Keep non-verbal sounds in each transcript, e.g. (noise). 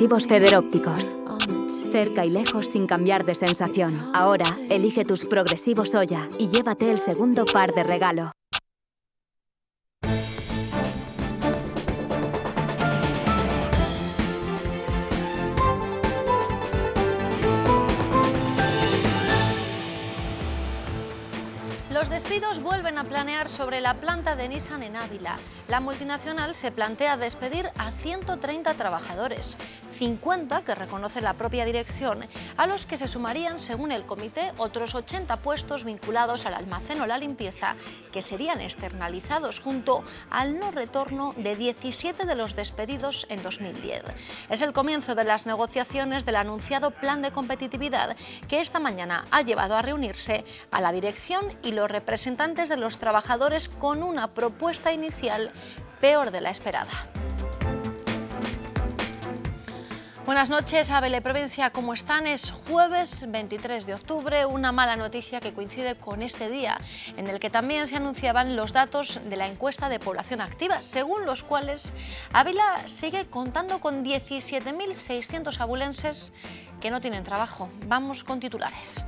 Progresivos federópticos. Cerca y lejos sin cambiar de sensación. Ahora, elige tus progresivos Oya y llévate el segundo par de regalo. despidos vuelven a planear sobre la planta de Nissan en Ávila. La multinacional se plantea despedir a 130 trabajadores, 50 que reconoce la propia dirección, a los que se sumarían, según el comité, otros 80 puestos vinculados al almacén o la limpieza, que serían externalizados junto al no retorno de 17 de los despedidos en 2010. Es el comienzo de las negociaciones del anunciado plan de competitividad que esta mañana ha llevado a reunirse a la dirección y los representantes representantes de los trabajadores con una propuesta inicial peor de la esperada. Buenas noches, ávila, Provincia, ¿cómo están? Es jueves 23 de octubre, una mala noticia que coincide con este día, en el que también se anunciaban los datos de la encuesta de población activa, según los cuales Ávila sigue contando con 17.600 abulenses que no tienen trabajo. Vamos con titulares.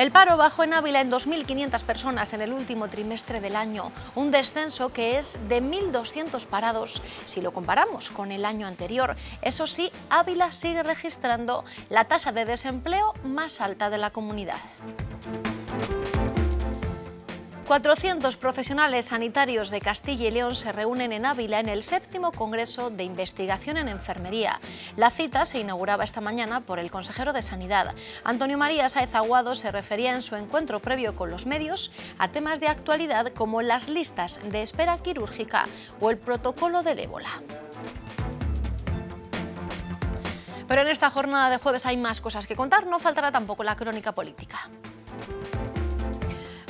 El paro bajó en Ávila en 2.500 personas en el último trimestre del año, un descenso que es de 1.200 parados si lo comparamos con el año anterior. Eso sí, Ávila sigue registrando la tasa de desempleo más alta de la comunidad. 400 profesionales sanitarios de Castilla y León se reúnen en Ávila en el séptimo Congreso de Investigación en Enfermería. La cita se inauguraba esta mañana por el consejero de Sanidad. Antonio María Saez Aguado se refería en su encuentro previo con los medios a temas de actualidad como las listas de espera quirúrgica o el protocolo del ébola. Pero en esta jornada de jueves hay más cosas que contar, no faltará tampoco la crónica política.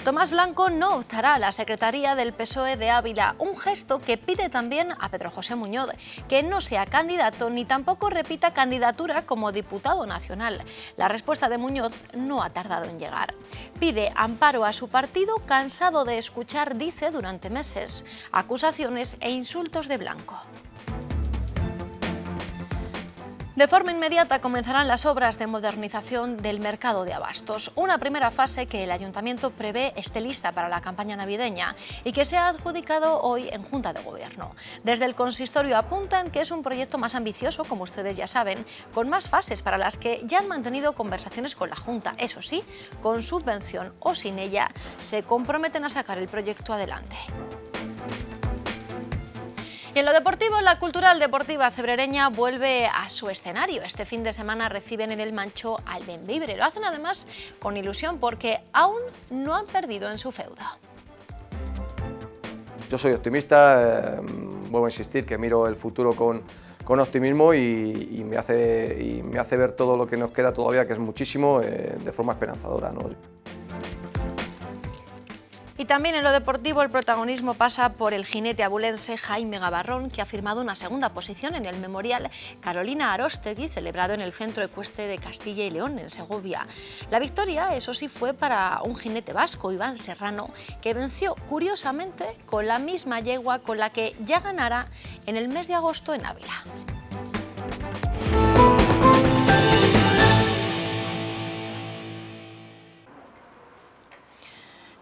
Tomás Blanco no optará a la Secretaría del PSOE de Ávila, un gesto que pide también a Pedro José Muñoz, que no sea candidato ni tampoco repita candidatura como diputado nacional. La respuesta de Muñoz no ha tardado en llegar. Pide amparo a su partido, cansado de escuchar, dice, durante meses, acusaciones e insultos de Blanco. De forma inmediata comenzarán las obras de modernización del mercado de abastos, una primera fase que el ayuntamiento prevé esté lista para la campaña navideña y que se ha adjudicado hoy en Junta de Gobierno. Desde el consistorio apuntan que es un proyecto más ambicioso, como ustedes ya saben, con más fases para las que ya han mantenido conversaciones con la Junta. Eso sí, con subvención o sin ella, se comprometen a sacar el proyecto adelante en lo deportivo, la cultural deportiva cebrereña vuelve a su escenario. Este fin de semana reciben en el Mancho al Benvibre. Lo hacen además con ilusión porque aún no han perdido en su feudo. Yo soy optimista, eh, vuelvo a insistir que miro el futuro con, optimismo y, me hace, ver todo lo que nos queda todavía, que es muchísimo, eh, de forma esperanzadora. Y también en lo deportivo el protagonismo pasa por el jinete abulense Jaime Gabarrón, que ha firmado una segunda posición en el Memorial Carolina Arostegui, celebrado en el Centro Ecuestre de Castilla y León, en Segovia. La victoria, eso sí, fue para un jinete vasco, Iván Serrano, que venció curiosamente con la misma yegua con la que ya ganará en el mes de agosto en Ávila.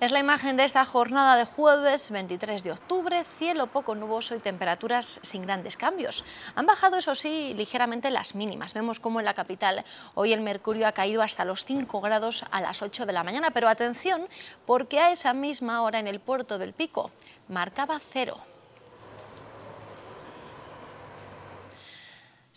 Es la imagen de esta jornada de jueves 23 de octubre, cielo poco nuboso y temperaturas sin grandes cambios. Han bajado, eso sí, ligeramente las mínimas. Vemos cómo en la capital hoy el mercurio ha caído hasta los 5 grados a las 8 de la mañana, pero atención porque a esa misma hora en el puerto del Pico marcaba cero.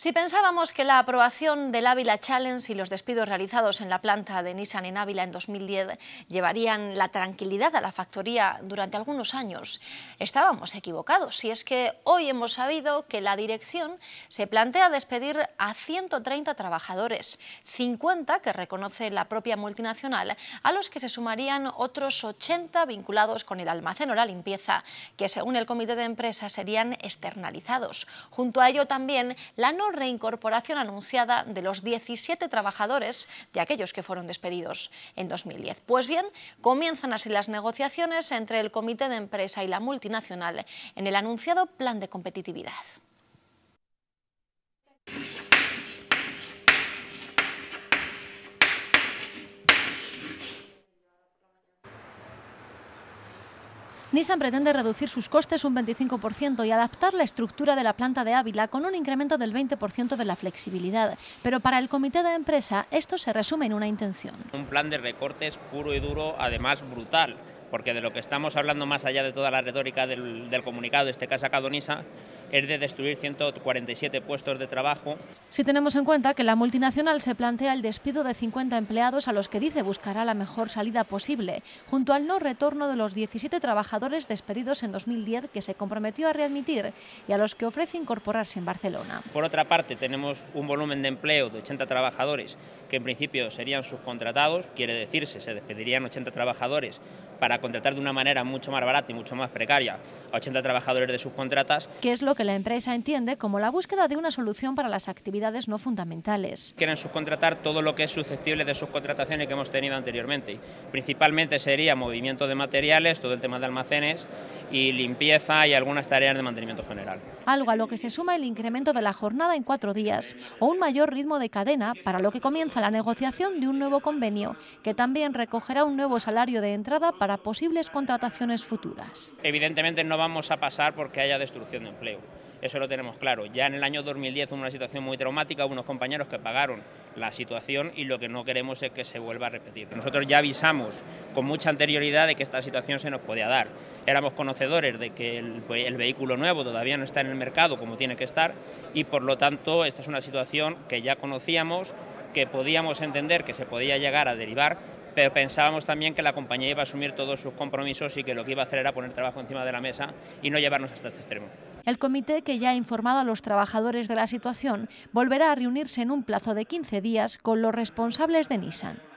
Si pensábamos que la aprobación del Ávila Challenge y los despidos realizados en la planta de Nissan en Ávila en 2010 llevarían la tranquilidad a la factoría durante algunos años, estábamos equivocados. Y es que hoy hemos sabido que la dirección se plantea despedir a 130 trabajadores, 50 que reconoce la propia multinacional, a los que se sumarían otros 80 vinculados con el almacén o la limpieza, que según el comité de empresa serían externalizados. Junto a ello también la norma reincorporación anunciada de los 17 trabajadores de aquellos que fueron despedidos en 2010. Pues bien, comienzan así las negociaciones entre el Comité de Empresa y la multinacional en el anunciado plan de competitividad. Nissan pretende reducir sus costes un 25% y adaptar la estructura de la planta de Ávila con un incremento del 20% de la flexibilidad. Pero para el comité de empresa esto se resume en una intención. Un plan de recortes puro y duro, además brutal, porque de lo que estamos hablando más allá de toda la retórica del, comunicado este que ha sacado Nissan, es de destruir 147 puestos de trabajo. Si tenemos en cuenta que la multinacional se plantea el despido de 50 empleados a los que dice buscará la mejor salida posible, junto al no retorno de los 17 trabajadores despedidos en 2010 que se comprometió a readmitir y a los que ofrece incorporarse en Barcelona. Por otra parte, tenemos un volumen de empleo de 80 trabajadores que en principio serían subcontratados, quiere decirse, se despedirían 80 trabajadores para contratar de una manera mucho más barata y mucho más precaria a 80 trabajadores de subcontratas. ¿Qué es la empresa entiende como la búsqueda de una solución para las actividades no fundamentales. Quieren subcontratar todo lo que es susceptible de subcontrataciones que hemos tenido anteriormente. Principalmente sería movimiento de materiales, todo el tema de almacenes y limpieza y algunas tareas de mantenimiento general. Algo a lo que se suma el incremento de la jornada en cuatro días o un mayor ritmo de cadena, para lo que comienza la negociación de un nuevo convenio, que también recogerá un nuevo salario de entrada para posibles contrataciones futuras. Evidentemente no vamos a pasar porque haya destrucción de empleo eso lo tenemos claro. Ya en el año 2010 hubo una situación muy traumática, hubo unos compañeros que pagaron la situación y lo que no queremos es que se vuelva a repetir. Nosotros ya avisamos con mucha anterioridad de que esta situación se nos podía dar. Éramos conocedores de que el vehículo nuevo todavía no está en el mercado como tiene que estar y por lo tanto esta es una situación que ya conocíamos, que podíamos entender que se podía llegar a derivar pero pensábamos también que la compañía iba a asumir todos sus compromisos y que lo que iba a hacer era poner trabajo encima de la mesa y no llevarnos hasta este extremo. El comité, que ya ha informado a los trabajadores de la situación, volverá a reunirse en un plazo de 15 días con los responsables de Nissan.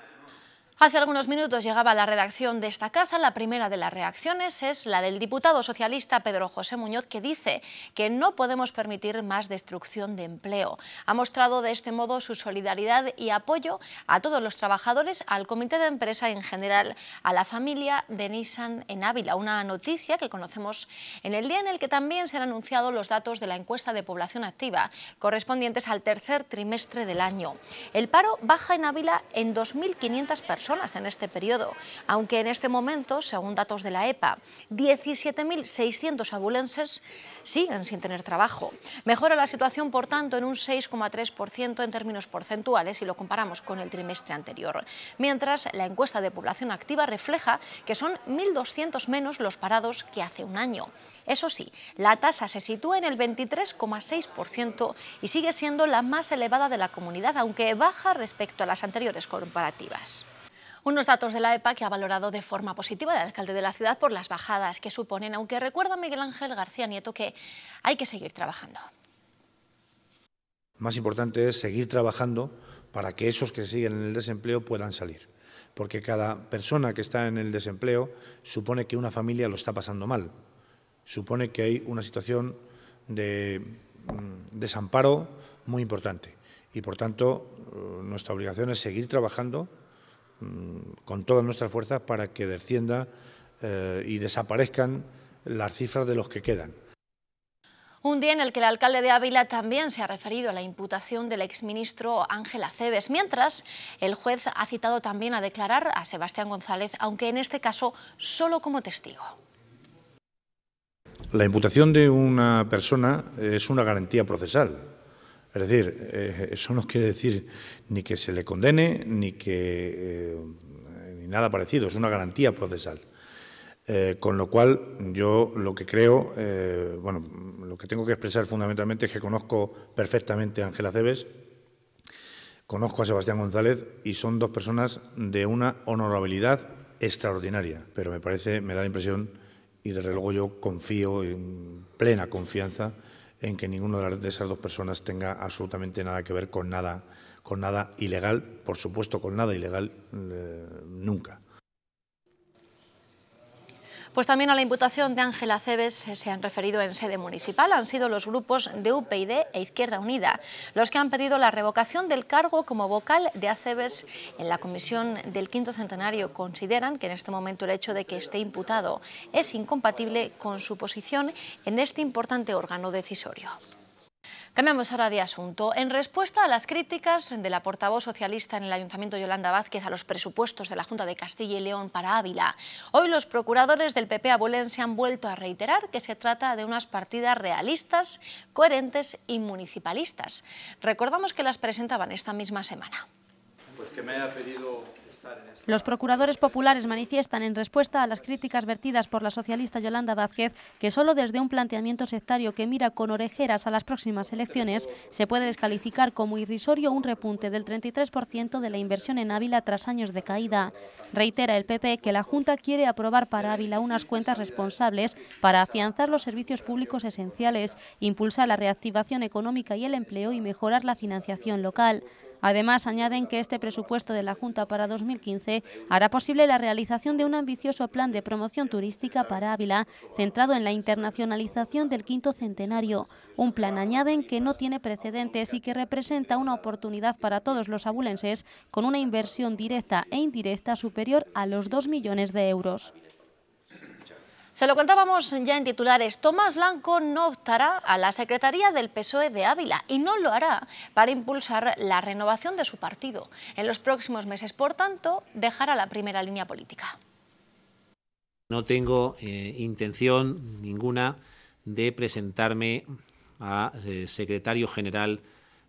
Hace algunos minutos llegaba la redacción de esta casa. La primera de las reacciones es la del diputado socialista Pedro José Muñoz, que dice que no podemos permitir más destrucción de empleo. Ha mostrado de este modo su solidaridad y apoyo a todos los trabajadores, al comité de empresa en general, a la familia de Nissan en Ávila. Una noticia que conocemos en el día en el que también se han anunciado los datos de la encuesta de población activa, correspondientes al tercer trimestre del año. El paro baja en Ávila en 2.500 personas personas en este periodo, aunque en este momento, según datos de la EPA, 17.600 abulenses siguen sin tener trabajo. Mejora la situación, por tanto, en un 6,3% en términos porcentuales si lo comparamos con el trimestre anterior, mientras la encuesta de población activa refleja que son 1.200 menos los parados que hace un año. Eso sí, la tasa se sitúa en el 23,6% y sigue siendo la más elevada de la comunidad, aunque baja respecto a las anteriores comparativas. Unos datos de la EPA que ha valorado de forma positiva el alcalde de la ciudad por las bajadas que suponen, aunque recuerda Miguel Ángel García Nieto que hay que seguir trabajando. Más importante es seguir trabajando para que esos que siguen en el desempleo puedan salir porque cada persona que está en el desempleo supone que una familia lo está pasando mal, supone que hay una situación de mm, desamparo muy importante y por tanto nuestra obligación es seguir trabajando Mm, con todas nuestras fuerzas para que descienda eh, y desaparezcan las cifras de los que quedan. Un día en el que el alcalde de Ávila también se ha referido a la imputación del exministro Ángel Aceves. Mientras, el juez ha citado también a declarar a Sebastián González, aunque en este caso solo como testigo. La imputación de una persona es una garantía procesal es decir, eh, eso no quiere decir ni que se le condene ni que eh, ni nada parecido, es una garantía procesal. Eh, con lo cual, yo lo que creo, bueno, lo que tengo que expresar fundamentalmente es que conozco perfectamente a Ángela Cebes, conozco a Sebastián González y son dos personas de una honorabilidad extraordinaria, pero me parece, me da la impresión, y desde luego yo confío en plena confianza en que ninguna de esas dos personas tenga absolutamente nada que ver con nada, con nada ilegal, por supuesto con nada ilegal eh, nunca. Pues también a la imputación de Ángela Aceves se han referido en sede municipal. Han sido los grupos de UPyD e Izquierda Unida los que han pedido la revocación del cargo como vocal de Acebes en la comisión del quinto centenario. Consideran que en este momento el hecho de que esté imputado es incompatible con su posición en este importante órgano decisorio. Cambiamos ahora de asunto. En respuesta a las críticas de la portavoz socialista en el Ayuntamiento Yolanda Vázquez a los presupuestos de la Junta de Castilla y León para Ávila, hoy los procuradores del PP se han vuelto a reiterar que se trata de unas partidas realistas, coherentes y municipalistas. Recordamos que las presentaban esta misma semana. Pues que me haya pedido los procuradores populares manifiestan en respuesta a las críticas vertidas por la socialista Yolanda Vázquez que solo desde un planteamiento sectario que mira con orejeras a las próximas elecciones se puede descalificar como irrisorio un repunte del 33% de la inversión en Ávila tras años de caída. Reitera el PP que la Junta quiere aprobar para Ávila unas cuentas responsables para afianzar los servicios públicos esenciales, impulsar la reactivación económica y el empleo y mejorar la financiación local. Además, añaden que este presupuesto de la Junta para 2015 hará posible la realización de un ambicioso plan de promoción turística para Ávila, centrado en la internacionalización del quinto centenario. Un plan, añaden, que no tiene precedentes y que representa una oportunidad para todos los abulenses con una inversión directa e indirecta superior a los 2 millones de euros. Se lo contábamos ya en titulares, Tomás Blanco no optará a la Secretaría del PSOE de Ávila y no lo hará para impulsar la renovación de su partido. En los próximos meses, por tanto, dejará la primera línea política. No tengo eh, intención ninguna de presentarme a eh, secretario general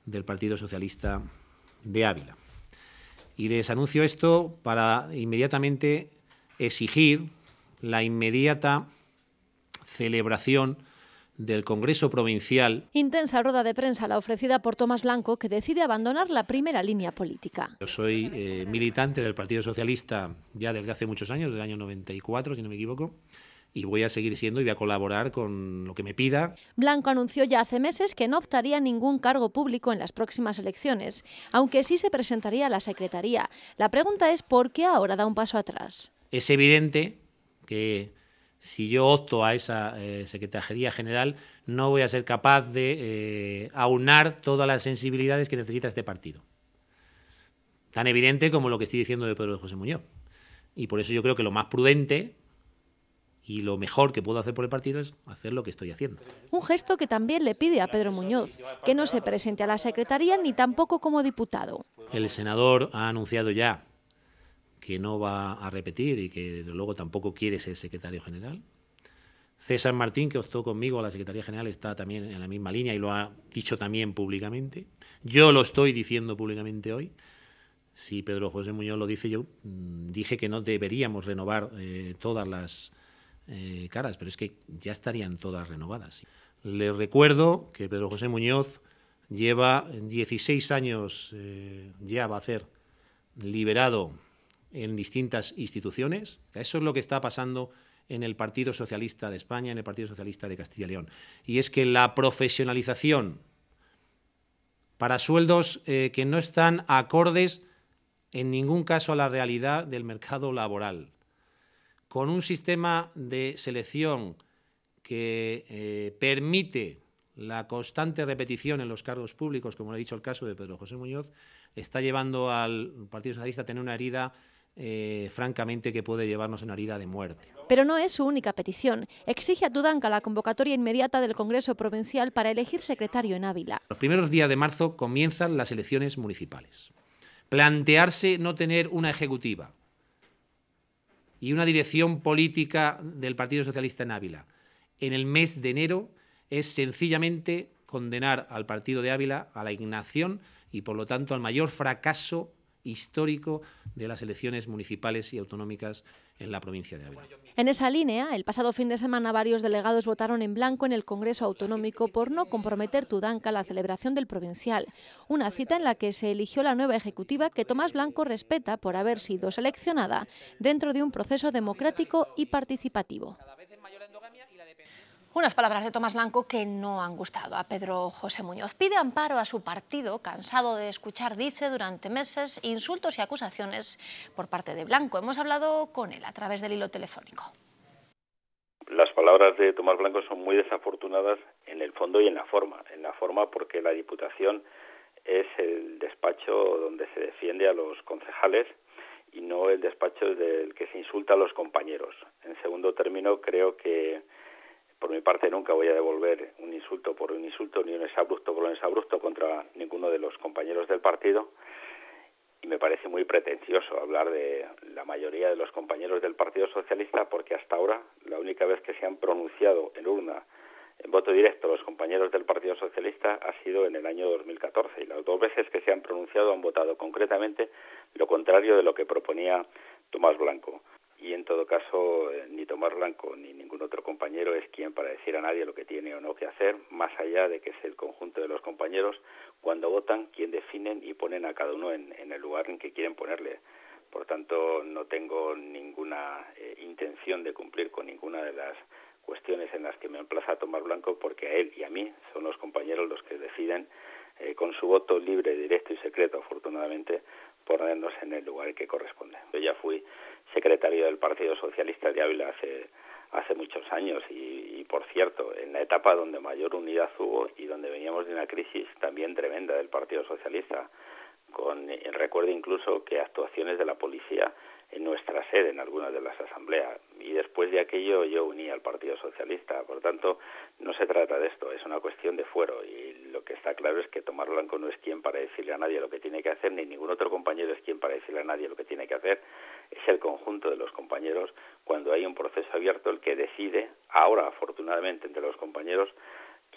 del Partido Socialista de Ávila. Y les anuncio esto para inmediatamente exigir la inmediata celebración del Congreso Provincial. Intensa rueda de prensa la ofrecida por Tomás Blanco, que decide abandonar la primera línea política. Yo soy eh, militante del Partido Socialista ya desde hace muchos años, el año 94, si no me equivoco, y voy a seguir siendo y voy a colaborar con lo que me pida. Blanco anunció ya hace meses que no optaría ningún cargo público en las próximas elecciones, aunque sí se presentaría a la Secretaría. La pregunta es por qué ahora da un paso atrás. Es evidente que si yo opto a esa eh, Secretaría General, no voy a ser capaz de eh, aunar todas las sensibilidades que necesita este partido. Tan evidente como lo que estoy diciendo de Pedro José Muñoz. Y por eso yo creo que lo más prudente y lo mejor que puedo hacer por el partido es hacer lo que estoy haciendo. Un gesto que también le pide a Pedro Muñoz, que no se presente a la Secretaría ni tampoco como diputado. El senador ha anunciado ya que no va a repetir y que desde luego tampoco quiere ser secretario general. César Martín, que optó conmigo a la Secretaría General, está también en la misma línea y lo ha dicho también públicamente. Yo lo estoy diciendo públicamente hoy. Si Pedro José Muñoz lo dice, yo mm, dije que no deberíamos renovar eh, todas las eh, caras, pero es que ya estarían todas renovadas. Le recuerdo que Pedro José Muñoz lleva 16 años, eh, ya va a ser liberado en distintas instituciones. Eso es lo que está pasando en el Partido Socialista de España, en el Partido Socialista de Castilla León. Y es que la profesionalización para sueldos eh, que no están acordes en ningún caso a la realidad del mercado laboral, con un sistema de selección que eh, permite la constante repetición en los cargos públicos, como lo ha dicho el caso de Pedro José Muñoz, está llevando al Partido Socialista a tener una herida eh, francamente que puede llevarnos a una herida de muerte. Pero no es su única petición. Exige a Tudanca la convocatoria inmediata del Congreso Provincial para elegir secretario en Ávila. Los primeros días de marzo comienzan las elecciones municipales. Plantearse no tener una ejecutiva y una dirección política del Partido Socialista en Ávila en el mes de enero es sencillamente condenar al Partido de Ávila a la ignación y por lo tanto al mayor fracaso histórico de las elecciones municipales y autonómicas en la provincia de Ávila. En esa línea, el pasado fin de semana varios delegados votaron en blanco en el Congreso Autonómico por no comprometer Tudanca la celebración del provincial, una cita en la que se eligió la nueva ejecutiva que Tomás Blanco respeta por haber sido seleccionada dentro de un proceso democrático y participativo. Unas palabras de Tomás Blanco que no han gustado a Pedro José Muñoz. Pide amparo a su partido, cansado de escuchar, dice, durante meses insultos y acusaciones por parte de Blanco. Hemos hablado con él a través del hilo telefónico. Las palabras de Tomás Blanco son muy desafortunadas en el fondo y en la forma. En la forma porque la Diputación es el despacho donde se defiende a los concejales y no el despacho del que se insulta a los compañeros. En segundo término, creo que por mi parte nunca voy a devolver un insulto por un insulto ni un exabrupto por un exabrupto contra ninguno de los compañeros del partido y me parece muy pretencioso hablar de la mayoría de los compañeros del Partido Socialista porque hasta ahora la única vez que se han pronunciado en urna en voto directo los compañeros del Partido Socialista ha sido en el año 2014 y las dos veces que se han pronunciado han votado concretamente lo contrario de lo que proponía Tomás Blanco y en todo caso eh, ni Tomás Blanco ni ningún otro compañero es quien para decir a nadie lo que tiene o no que hacer, más allá de que es el conjunto de los compañeros cuando votan quien definen y ponen a cada uno en, el lugar en que quieren ponerle. Por tanto, no tengo ninguna eh, intención de cumplir con ninguna de las cuestiones en las que me emplaza Tomás Blanco porque a él y a mí son los compañeros los que deciden eh, con su voto libre, directo y secreto, afortunadamente, ponernos en el lugar que corresponde. Yo ya fui secretario del Partido Socialista de Ávila hace, hace muchos años y, y, por cierto, en la etapa donde mayor unidad hubo y donde veníamos de una crisis también tremenda del Partido Socialista, con recuerdo incluso que actuaciones de la policía en nuestra sede en algunas de las asambleas después de aquello yo uní al Partido Socialista. Por tanto, no se trata de esto, es una cuestión de fuero. Y lo que está claro es que Tomás Blanco no es quien para decirle a nadie lo que tiene que hacer, ni ningún otro compañero es quien para decirle a nadie lo que tiene que hacer. Es el conjunto de los compañeros cuando hay un proceso abierto el que decide, ahora afortunadamente entre los compañeros,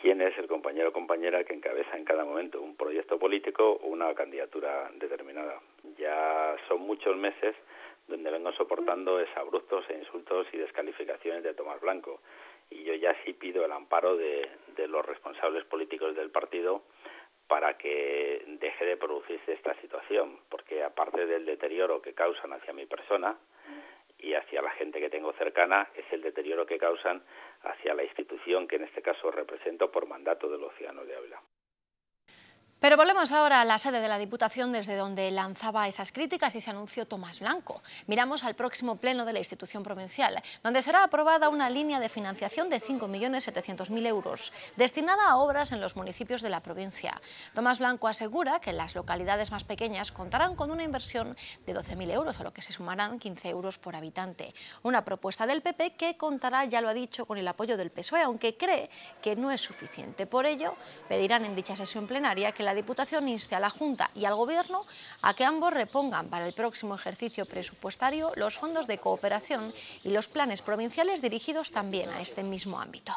quién es el compañero o compañera que encabeza en cada momento un proyecto político o una candidatura determinada. Ya son muchos meses donde vengo soportando mm. es abruptos e insultos y descalificaciones de Tomás Blanco. Y yo ya sí pido el amparo de, de los responsables políticos del partido para que deje de producirse esta situación, porque aparte del deterioro que causan hacia mi persona mm. y hacia la gente que tengo cercana, es el deterioro que causan hacia la institución que en este caso represento por mandato de los ciudadanos de Ávila. Pero volvemos ahora a la sede de la Diputación desde donde lanzaba esas críticas y se anunció Tomás Blanco. Miramos al próximo pleno de la institución provincial, donde será aprobada una línea de financiación de 5.700.000 euros, destinada a obras en los municipios de la provincia. Tomás Blanco asegura que las localidades más pequeñas contarán con una inversión de 12.000 euros, a lo que se sumarán 15 euros por habitante. Una propuesta del PP que contará, ya lo ha dicho, con el apoyo del PSOE, aunque cree que no es suficiente. Por ello, pedirán en dicha sesión plenaria que la Diputación insta a la Junta y al Gobierno a que ambos repongan para el próximo ejercicio presupuestario los fondos de cooperación y los planes provinciales dirigidos también a este mismo ámbito.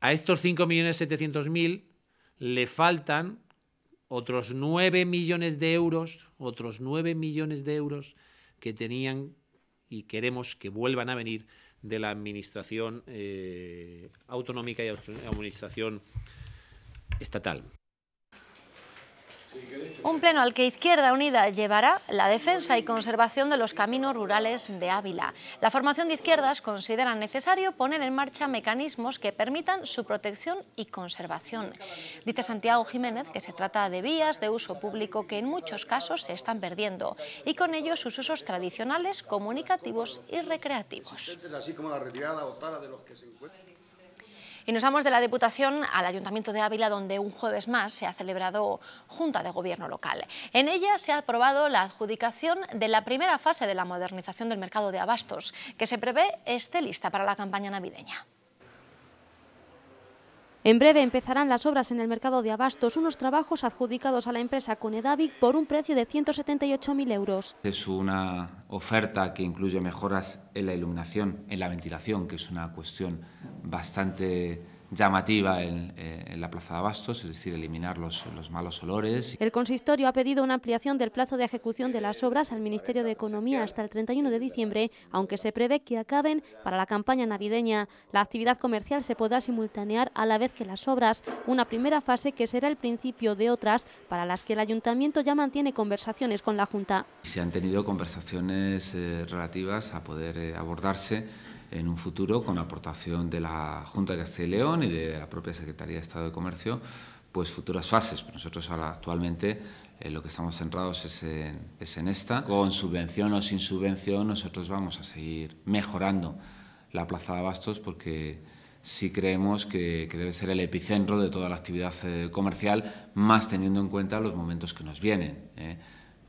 A estos 5.700.000 le faltan otros 9 millones de euros, otros 9 millones de euros que tenían y queremos que vuelvan a venir de la administración eh, autonómica y administración estatal. Un pleno al que Izquierda Unida llevará la defensa y conservación de los caminos rurales de Ávila. La formación de izquierdas considera necesario poner en marcha mecanismos que permitan su protección y conservación. Dice Santiago Jiménez que se trata de vías de uso público que en muchos casos se están perdiendo y con ello sus usos tradicionales, comunicativos y recreativos. Y nos vamos de la Diputación al Ayuntamiento de Ávila, donde un jueves más se ha celebrado Junta de Gobierno Local. En ella se ha aprobado la adjudicación de la primera fase de la modernización del mercado de abastos, que se prevé esté lista para la campaña navideña. En breve empezarán las obras en el mercado de abastos, unos trabajos adjudicados a la empresa Conedavic por un precio de 178.000 euros. Es una oferta que incluye mejoras en la iluminación, en la ventilación, que es una cuestión bastante llamativa eh, en, la Plaza de Abastos, es decir, eliminar los, malos olores. El consistorio ha pedido una ampliación del plazo de ejecución de las obras al Ministerio de Economía hasta el 31 de diciembre, aunque se prevé que acaben para la campaña navideña. La actividad comercial se podrá simultanear a la vez que las obras, una primera fase que será el principio de otras para las que el Ayuntamiento ya mantiene conversaciones con la Junta. Se han tenido conversaciones eh, relativas a poder eh, abordarse en un futuro con aportación de la Junta de Castilla y León y de la propia Secretaría de Estado de Comercio, pues futuras fases. Nosotros ahora actualmente eh, lo que estamos centrados es en, esta. Con subvención o sin subvención nosotros vamos a seguir mejorando la plaza de abastos porque sí creemos que, debe ser el epicentro de toda la actividad eh, comercial, más teniendo en cuenta los momentos que nos vienen. Eh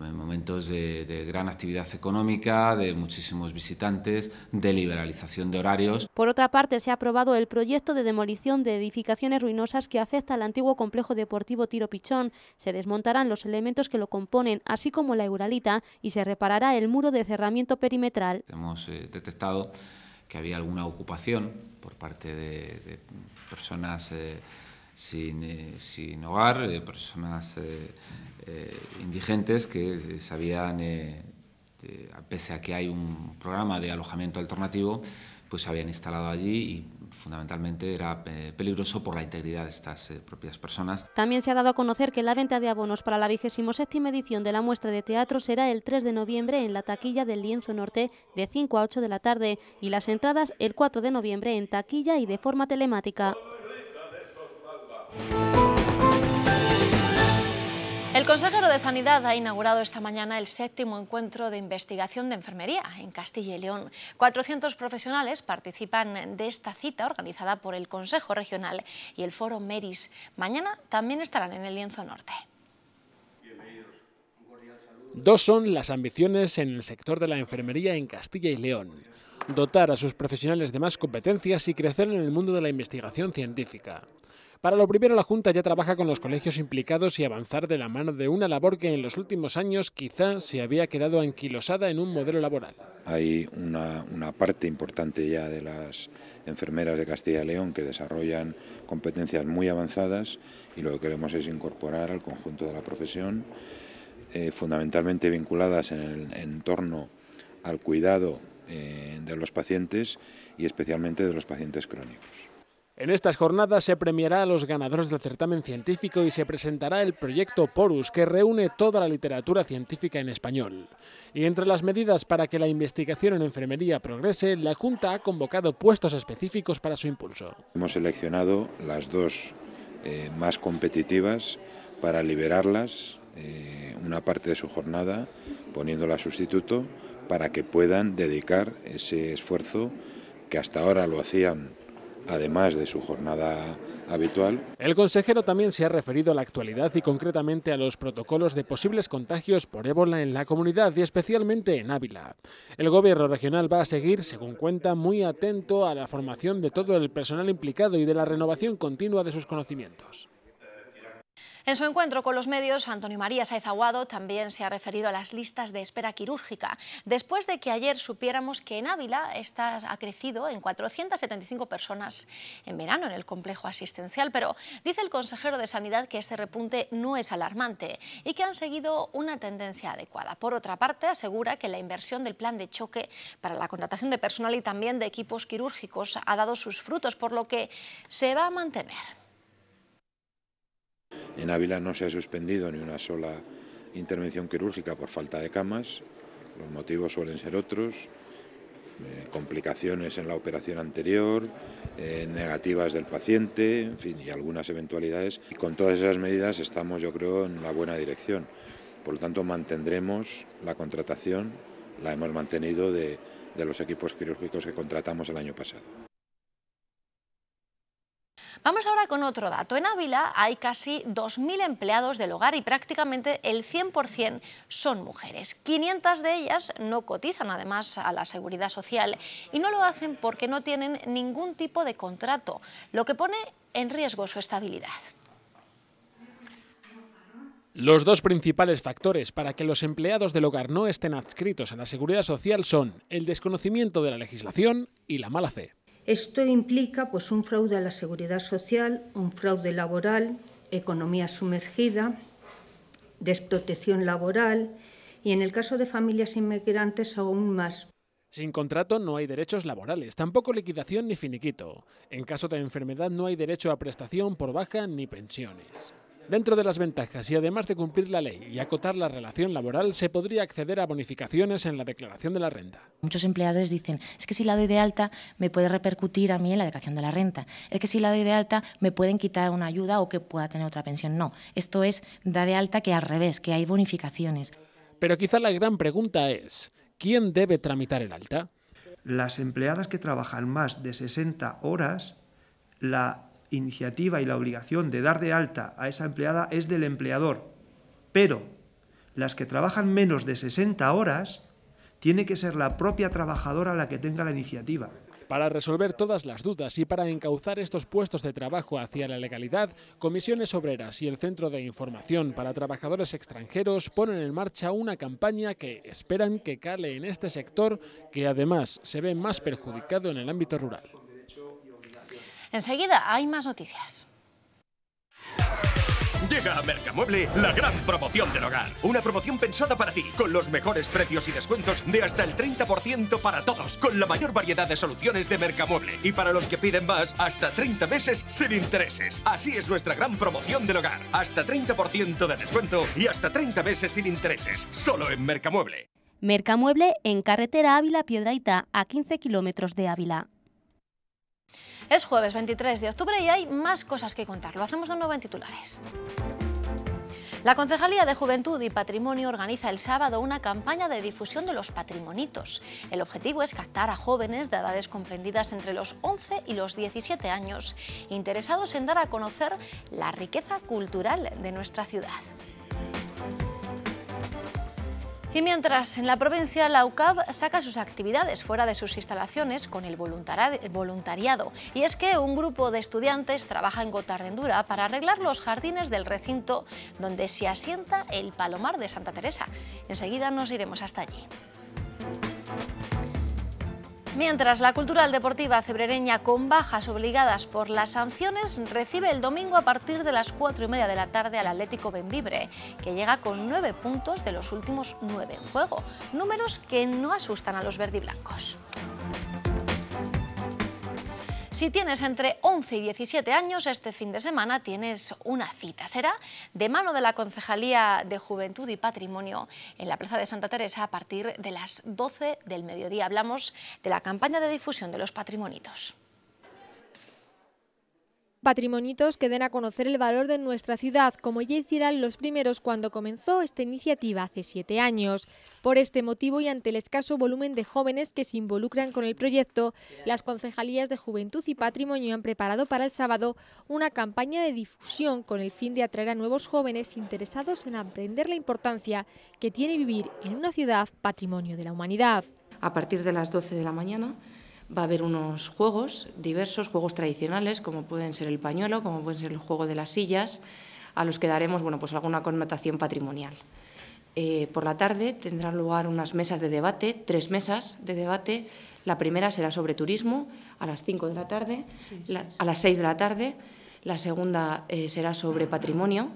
en momentos de, gran actividad económica, de muchísimos visitantes, de liberalización de horarios. Por otra parte, se ha aprobado el proyecto de demolición de edificaciones ruinosas que afecta al antiguo complejo deportivo Tiro Pichón. Se desmontarán los elementos que lo componen, así como la Euralita, y se reparará el muro de cerramiento perimetral. Hemos eh, detectado que había alguna ocupación por parte de, personas... Eh, sin, eh, sin, hogar, personas eh, indigentes que eh, sabían, eh, pese a que hay un programa de alojamiento alternativo, pues se habían instalado allí y fundamentalmente era peligroso por la integridad de estas propias personas. También se ha dado a conocer que la venta de abonos para la 27 edición de la muestra de teatro será el 3 de noviembre en la taquilla del Lienzo Norte de 5 a 8 de la tarde y las entradas el 4 de noviembre en taquilla y de forma telemática consejero de Sanidad ha inaugurado esta mañana el séptimo encuentro de investigación de enfermería en Castilla y León. 400 profesionales participan de esta cita organizada por el Consejo Regional y el Foro Meris. Mañana también estarán en el Lienzo Norte. Dos son las ambiciones en el sector de la enfermería en Castilla y León. Dotar a sus profesionales de más competencias y crecer en el mundo de la investigación científica. Para lo primero, la Junta ya trabaja con los colegios implicados y avanzar de la mano de una labor que en los últimos años quizá se había quedado anquilosada en un modelo laboral. Hay una, parte importante ya de las enfermeras de Castilla y León que desarrollan competencias muy avanzadas y lo que queremos es incorporar al conjunto de la profesión, eh, fundamentalmente vinculadas en el entorno al cuidado eh, de los pacientes y especialmente de los pacientes crónicos. En estas jornadas se premiará a los ganadores del certamen científico y se presentará el proyecto Porus, que reúne toda la literatura científica en español. Y entre las medidas para que la investigación en enfermería progrese, la Junta ha convocado puestos específicos para su impulso. Hemos seleccionado las dos eh, más competitivas para liberarlas eh, una parte de su jornada, poniéndola sustituto, para que puedan dedicar ese esfuerzo que hasta ahora lo hacían además de su jornada habitual. El consejero también se ha referido a la actualidad y concretamente a los protocolos de posibles contagios por ébola en la comunidad y especialmente en Ávila. El gobierno regional va a seguir, según cuenta, muy atento a la formación de todo el personal implicado y de la renovación continua de sus conocimientos. En su encuentro con los medios, Antonio María Saez Aguado también se ha referido a las listas de espera quirúrgica, después de que ayer supiéramos que en Ávila estas ha crecido en 475 personas en verano en el complejo asistencial, pero dice el consejero de Sanidad que este repunte no es alarmante y que han seguido una tendencia adecuada. Por otra parte, asegura que la inversión del plan de choque para la contratación de personal y también de equipos quirúrgicos ha dado sus frutos, por lo que se va a mantener. En Ávila no se ha suspendido ni una sola intervención quirúrgica por falta de camas, los motivos suelen ser otros, eh, complicaciones en la operación anterior, eh, negativas del paciente, en fin, y algunas eventualidades. Y con todas esas medidas estamos, yo creo, en la buena dirección. Por lo tanto, mantendremos la contratación, la hemos mantenido de los equipos quirúrgicos que contratamos el año pasado. Vamos ahora con otro dato. En Ávila hay casi 2.000 empleados del hogar y prácticamente el 100% son mujeres. 500 de ellas no cotizan además a la seguridad social y no lo hacen porque no tienen ningún tipo de contrato, lo que pone en riesgo su estabilidad. Los dos principales factores para que los empleados del hogar no estén adscritos a la seguridad social son el desconocimiento de la legislación y la mala fe. Esto implica pues, un fraude a la seguridad social, un fraude laboral, economía sumergida, desprotección laboral y en el caso de familias inmigrantes aún más. Sin contrato no hay derechos laborales, tampoco liquidación ni finiquito. En caso de enfermedad no hay derecho a prestación por baja ni pensiones. Dentro de las ventajas y además de cumplir la ley y acotar la relación laboral, se podría acceder a bonificaciones en la declaración de la renta. Muchos empleadores dicen, es que si la doy de alta me puede repercutir a mí en la declaración de la renta, es que si la doy de alta me pueden quitar una ayuda o que pueda tener otra pensión. No, esto es da de alta que al revés, que hay bonificaciones. Pero quizá la gran pregunta es, ¿quién debe tramitar el alta? Las empleadas que trabajan más de 60 horas, la iniciativa y la obligación de dar de alta a esa empleada es del empleador, pero las que trabajan menos de 60 horas tiene que ser la propia trabajadora la que tenga la iniciativa. Para resolver todas las dudas y para encauzar estos puestos de trabajo hacia la legalidad, Comisiones Obreras y el Centro de Información para Trabajadores Extranjeros ponen en marcha una campaña que esperan que cale en este sector, que además se ve más perjudicado en el ámbito rural. Enseguida hay más noticias. Llega a Mercamueble la gran promoción del hogar. Una promoción pensada para ti, con los mejores precios y descuentos de hasta el 30% para todos, con la mayor variedad de soluciones de Mercamueble. Y para los que piden más, hasta 30 meses sin intereses. Así es nuestra gran promoción del hogar. Hasta 30% de descuento y hasta 30 meses sin intereses, solo en Mercamueble. Mercamueble en carretera Ávila-Piedraita, a 15 kilómetros de Ávila. Es jueves 23 de octubre y hay más cosas que contar. Lo hacemos de nuevo en titulares. La Concejalía de Juventud y Patrimonio organiza el sábado una campaña de difusión de los patrimonitos. El objetivo es captar a jóvenes de edades comprendidas entre los 11 y los 17 años, interesados en dar a conocer la riqueza cultural de nuestra ciudad. Y mientras en la provincia la UCAB saca sus actividades fuera de sus instalaciones con el voluntariado. Y es que un grupo de estudiantes trabaja en Gotarrendura para arreglar los jardines del recinto donde se asienta el Palomar de Santa Teresa. Enseguida nos iremos hasta allí. Mientras la cultural deportiva cebrereña con bajas obligadas por las sanciones recibe el domingo a partir de las 4 y media de la tarde al Atlético Benvibre, que llega con 9 puntos de los últimos 9 en juego, números que no asustan a los verdiblancos. Si tienes entre 11 y 17 años, este fin de semana tienes una cita. Será de mano de la Concejalía de Juventud y Patrimonio en la Plaza de Santa Teresa a partir de las 12 del mediodía. Hablamos de la campaña de difusión de los patrimonitos. Patrimonitos que den a conocer el valor de nuestra ciudad, como ya hicieron los primeros cuando comenzó esta iniciativa hace siete años. Por este motivo y ante el escaso volumen de jóvenes que se involucran con el proyecto, las concejalías de Juventud y Patrimonio han preparado para el sábado una campaña de difusión con el fin de atraer a nuevos jóvenes interesados en aprender la importancia que tiene vivir en una ciudad patrimonio de la humanidad. A partir de las 12 de la mañana Va a haber unos juegos diversos, juegos tradicionales, como pueden ser el pañuelo, como pueden ser el juego de las sillas, a los que daremos bueno, pues alguna connotación patrimonial. Eh, por la tarde tendrán lugar unas mesas de debate, tres mesas de debate. La primera será sobre turismo a las 5 de la tarde, a las 6 de la tarde. La segunda eh, será sobre patrimonio,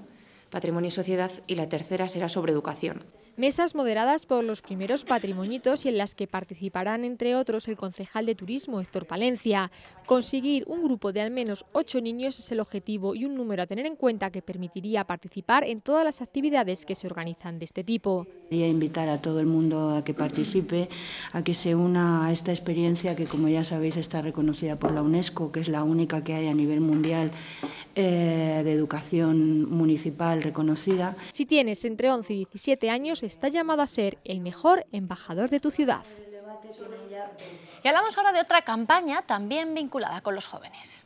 patrimonio y sociedad. Y la tercera será sobre educación. Mesas moderadas por los primeros patrimonitos y en las que participarán, entre otros, el concejal de turismo Héctor Palencia. Conseguir un grupo de al menos ocho niños es el objetivo y un número a tener en cuenta que permitiría participar en todas las actividades que se organizan de este tipo. Quería invitar a todo el mundo a que participe, a que se una a esta experiencia que, como ya sabéis, está reconocida por la UNESCO, que es la única que hay a nivel mundial eh, de educación municipal reconocida. Si tienes entre 11 y 17 años, está llamado a ser el mejor embajador de tu ciudad. Y hablamos ahora de otra campaña también vinculada con los jóvenes.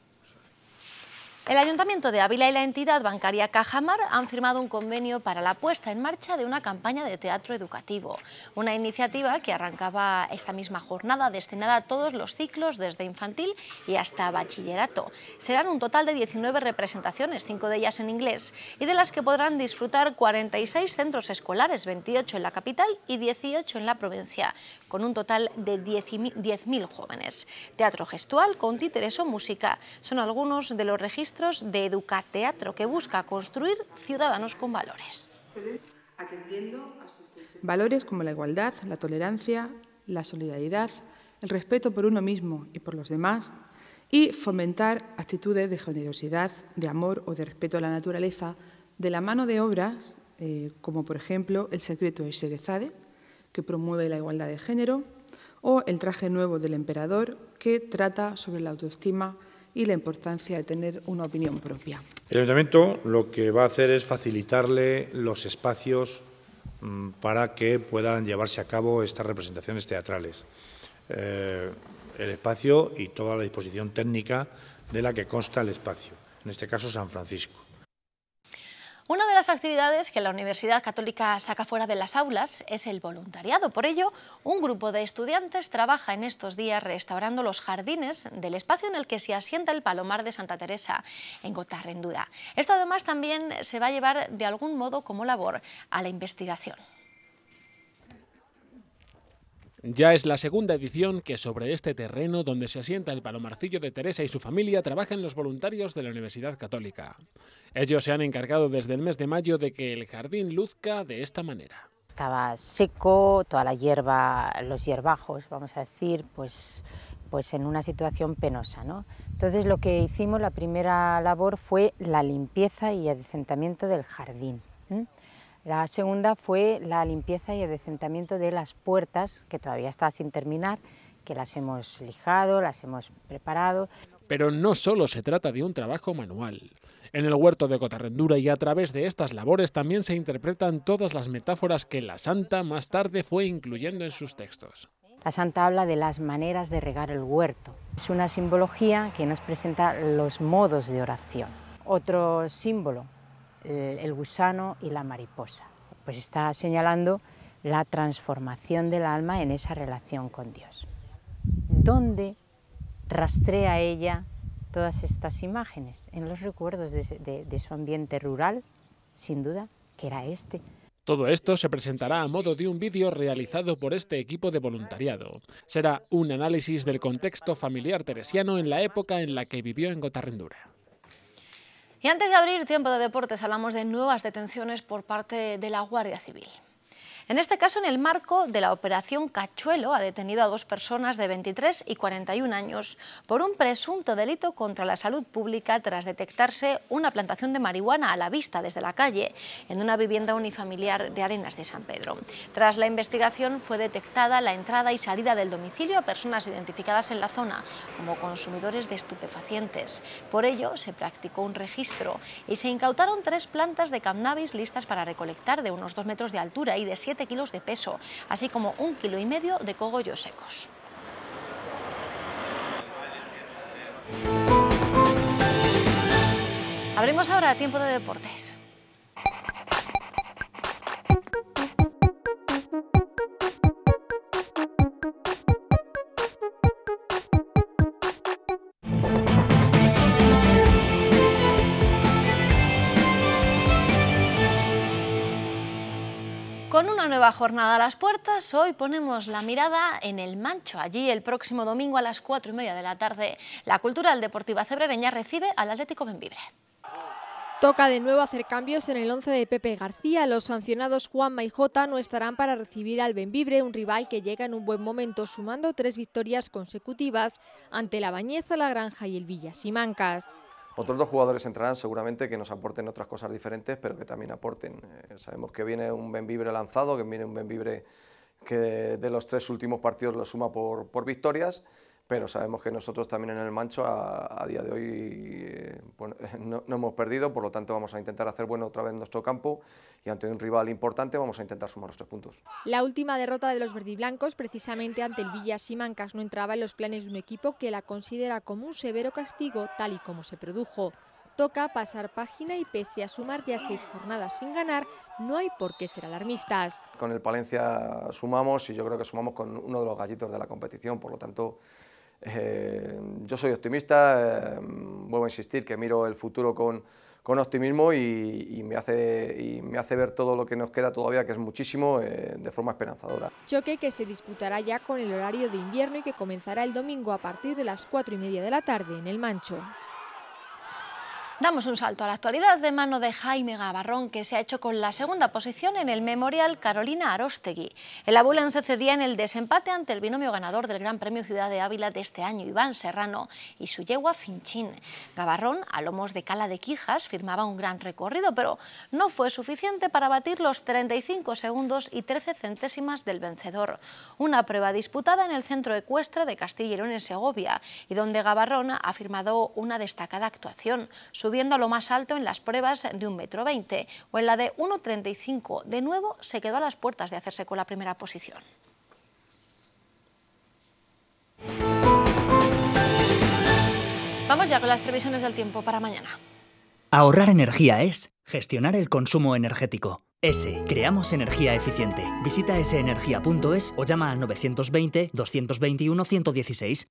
El Ayuntamiento de Ávila y la entidad bancaria Cajamar han firmado un convenio para la puesta en marcha de una campaña de teatro educativo, una iniciativa que arrancaba esta misma jornada destinada a todos los ciclos desde infantil y hasta bachillerato. Serán un total de 19 representaciones, 5 de ellas en inglés, y de las que podrán disfrutar 46 centros escolares, 28 en la capital y 18 en la provincia, con un total de 10.000 jóvenes. Teatro gestual con títeres o música son algunos de los registros de Educateatro que busca construir ciudadanos con valores. Valores como la igualdad, la tolerancia, la solidaridad, el respeto por uno mismo y por los demás y fomentar actitudes de generosidad, de amor o de respeto a la naturaleza de la mano de obras eh, como por ejemplo El secreto de Xerezade, que promueve la igualdad de género, o El traje nuevo del emperador, que trata sobre la autoestima y la importancia de tener una opinión propia. El ayuntamiento lo que va a hacer es facilitarle los espacios mm, para que puedan llevarse a cabo estas representaciones teatrales. Eh, el espacio y toda la disposición técnica de la que consta el espacio, en este caso San Francisco. Una de las actividades que la Universidad Católica saca fuera de las aulas es el voluntariado. Por ello, un grupo de estudiantes trabaja en estos días restaurando los jardines del espacio en el que se asienta el Palomar de Santa Teresa en Gotarrendura. Esto además también se va a llevar de algún modo como labor a la investigación. Ya es la segunda edición que sobre este terreno donde se asienta el palomarcillo de Teresa y su familia trabajan los voluntarios de la Universidad Católica. Ellos se han encargado desde el mes de mayo de que el jardín luzca de esta manera. Estaba seco, toda la hierba, los hierbajos, vamos a decir, pues, pues en una situación penosa. ¿no? Entonces lo que hicimos, la primera labor fue la limpieza y adecentamiento del jardín. La segunda fue la limpieza y el de las puertas, que todavía está sin terminar, que las hemos lijado, las hemos preparado. Pero no solo se trata de un trabajo manual. En el huerto de Cotarrendura y a través de estas labores también se interpretan todas las metáforas que la santa más tarde fue incluyendo en sus textos. La santa habla de las maneras de regar el huerto. Es una simbología que nos presenta los modos de oración. Otro símbolo el gusano y la mariposa. Pues está señalando la transformación del alma en esa relación con Dios. ¿Dónde rastrea ella todas estas imágenes? En los recuerdos de, su ambiente rural, sin duda, que era este, todo esto se presentará a modo de un vídeo realizado por este equipo de voluntariado. Será un análisis del contexto familiar teresiano en la época en la que vivió en Gotarrendura. Y antes de abrir tiempo de deportes, hablamos de nuevas detenciones por parte de la Guardia Civil. En este caso, en el marco de la operación Cachuelo, ha detenido a dos personas de 23 y 41 años por un presunto delito contra la salud pública tras detectarse una plantación de marihuana a la vista desde la calle en una vivienda unifamiliar de Arenas de San Pedro. Tras la investigación fue detectada la entrada y salida del domicilio a personas identificadas en la zona como consumidores de estupefacientes. Por ello, se practicó un registro y se incautaron tres plantas de cannabis listas para recolectar de unos 2 metros de altura y de siete kilos de peso, así como un kilo y medio de cogollos secos. Abrimos ahora tiempo de deportes. nueva jornada a las puertas, hoy ponemos la mirada en el Mancho. Allí el próximo domingo a las 4 y media de la tarde, la Cultural Deportiva Cebrereña recibe al Atlético Benvibre. Toca de nuevo hacer cambios en el 11 de Pepe García. Los sancionados Juan Maijota no estarán para recibir al Benvibre, un rival que llega en un buen momento sumando tres victorias consecutivas ante la Bañeza, la Granja y el Villasimancas. Otros dos jugadores entrarán seguramente que nos aporten otras cosas diferentes, pero que también aporten. Eh, sabemos que viene un Benvibre lanzado, que viene un Benvibre que de los tres últimos partidos lo suma por victorias pero sabemos que nosotros también en el Mancho a, día de hoy eh, (laughs) no, hemos perdido, por lo tanto vamos a intentar hacer bueno otra vez nuestro campo y ante un rival importante vamos a intentar sumar nuestros puntos. La última derrota de los verdiblancos precisamente ante el Villa Simancas no entraba en los planes de un equipo que la considera como un severo castigo tal y como se produjo. Toca pasar página y pese a sumar ya seis jornadas sin ganar, no hay por qué ser alarmistas. Con el Palencia sumamos y yo creo que sumamos con uno de los gallitos de la competición, por lo tanto eh, yo soy optimista, eh, vuelvo a insistir que miro el futuro con, optimismo y, me hace, me hace ver todo lo que nos queda todavía, que es muchísimo, eh, de forma esperanzadora. Choque que se disputará ya con el horario de invierno y que comenzará el domingo a partir de las cuatro y media de la tarde en El Mancho. Damos un salto a la actualidad de mano de Jaime Gabarrón, que se ha hecho con la segunda posición en el Memorial Carolina Arostegui. El se cedía en el desempate ante el binomio ganador del Gran Premio Ciudad de Ávila de este año, Iván Serrano, y su yegua Finchín. Gabarrón, a lomos de Cala de Quijas, firmaba un gran recorrido, pero no fue suficiente para batir los 35 segundos y 13 centésimas del vencedor. Una prueba disputada en el centro ecuestre de Castillerón, en Segovia, y donde Gabarrón ha firmado una destacada actuación subiendo a lo más alto en las pruebas de 1,20 m o en la de 1,35. De nuevo, se quedó a las puertas de hacerse con la primera posición. Vamos ya con las previsiones del tiempo para mañana. Ahorrar energía es gestionar el consumo energético. S. Creamos energía eficiente. Visita senergia.es o llama al 920 221 116.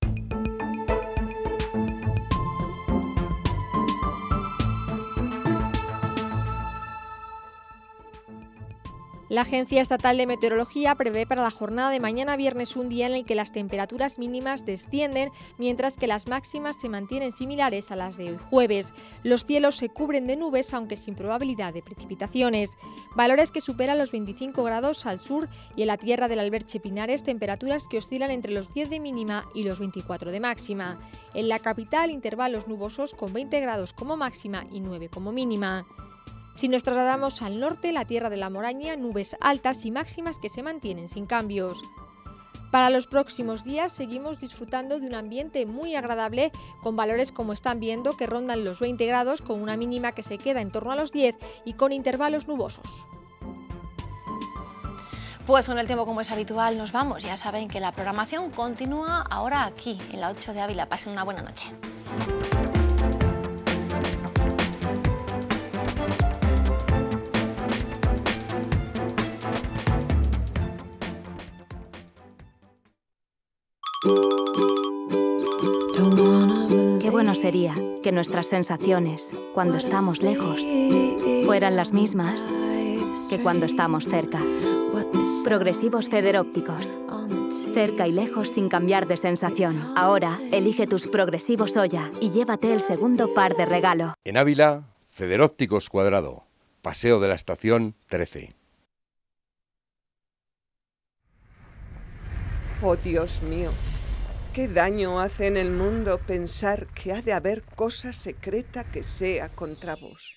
La Agencia Estatal de Meteorología prevé para la jornada de mañana viernes un día en el que las temperaturas mínimas descienden, mientras que las máximas se mantienen similares a las de hoy jueves. Los cielos se cubren de nubes, aunque sin probabilidad de precipitaciones. Valores que superan los 25 grados al sur y en la tierra del Alberche Pinares, temperaturas que oscilan entre los 10 de mínima y los 24 de máxima. En la capital, intervalos nubosos con 20 grados como máxima y 9 como mínima. Si nos trasladamos al norte, la Tierra de la Moraña, nubes altas y máximas que se mantienen sin cambios. Para los próximos días seguimos disfrutando de un ambiente muy agradable con valores como están viendo que rondan los 20 grados con una mínima que se queda en torno a los 10 y con intervalos nubosos. Pues con el tiempo como es habitual nos vamos. Ya saben que la programación continúa ahora aquí en la 8 de Ávila. Pasen una buena noche. sería que nuestras sensaciones, cuando estamos lejos, fueran las mismas que cuando estamos cerca. Progresivos federópticos. Cerca y lejos sin cambiar de sensación. Ahora, elige tus progresivos soya y llévate el segundo par de regalo. En Ávila, Federópticos Cuadrado. Paseo de la Estación 13. Oh, Dios mío. ¿Qué daño hace en el mundo pensar que ha de haber cosa secreta que sea contra vos?